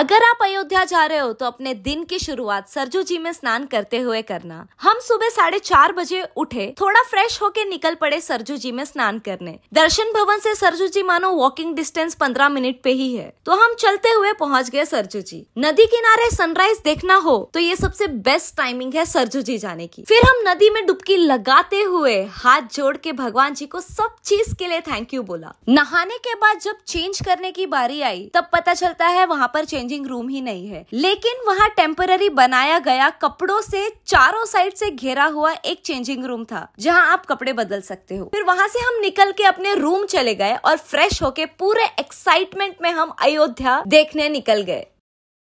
अगर आप अयोध्या जा रहे हो तो अपने दिन की शुरुआत सरजू जी में स्नान करते हुए करना हम सुबह साढ़े चार बजे उठे थोड़ा फ्रेश होके निकल पड़े सरजू जी में स्नान करने दर्शन भवन से सरजू जी मानो वॉकिंग डिस्टेंस पंद्रह मिनट पे ही है तो हम चलते हुए पहुंच गए सरजू जी नदी किनारे सनराइज देखना हो तो ये सबसे बेस्ट टाइमिंग है सरजू जी जाने की फिर हम नदी में डुबकी लगाते हुए हाथ जोड़ के भगवान जी को सब चीज के लिए थैंक यू बोला नहाने के बाद जब चेंज करने की बारी आई तब पता चलता है वहाँ पर चेंज चेंजिंग रूम ही नहीं है लेकिन वहाँ टेम्पररी बनाया गया कपड़ों से चारों साइड से घेरा हुआ एक चेंजिंग रूम था जहाँ आप कपड़े बदल सकते हो फिर वहाँ से हम निकल के अपने रूम चले गए और फ्रेश होके पूरे एक्साइटमेंट में हम अयोध्या देखने निकल गए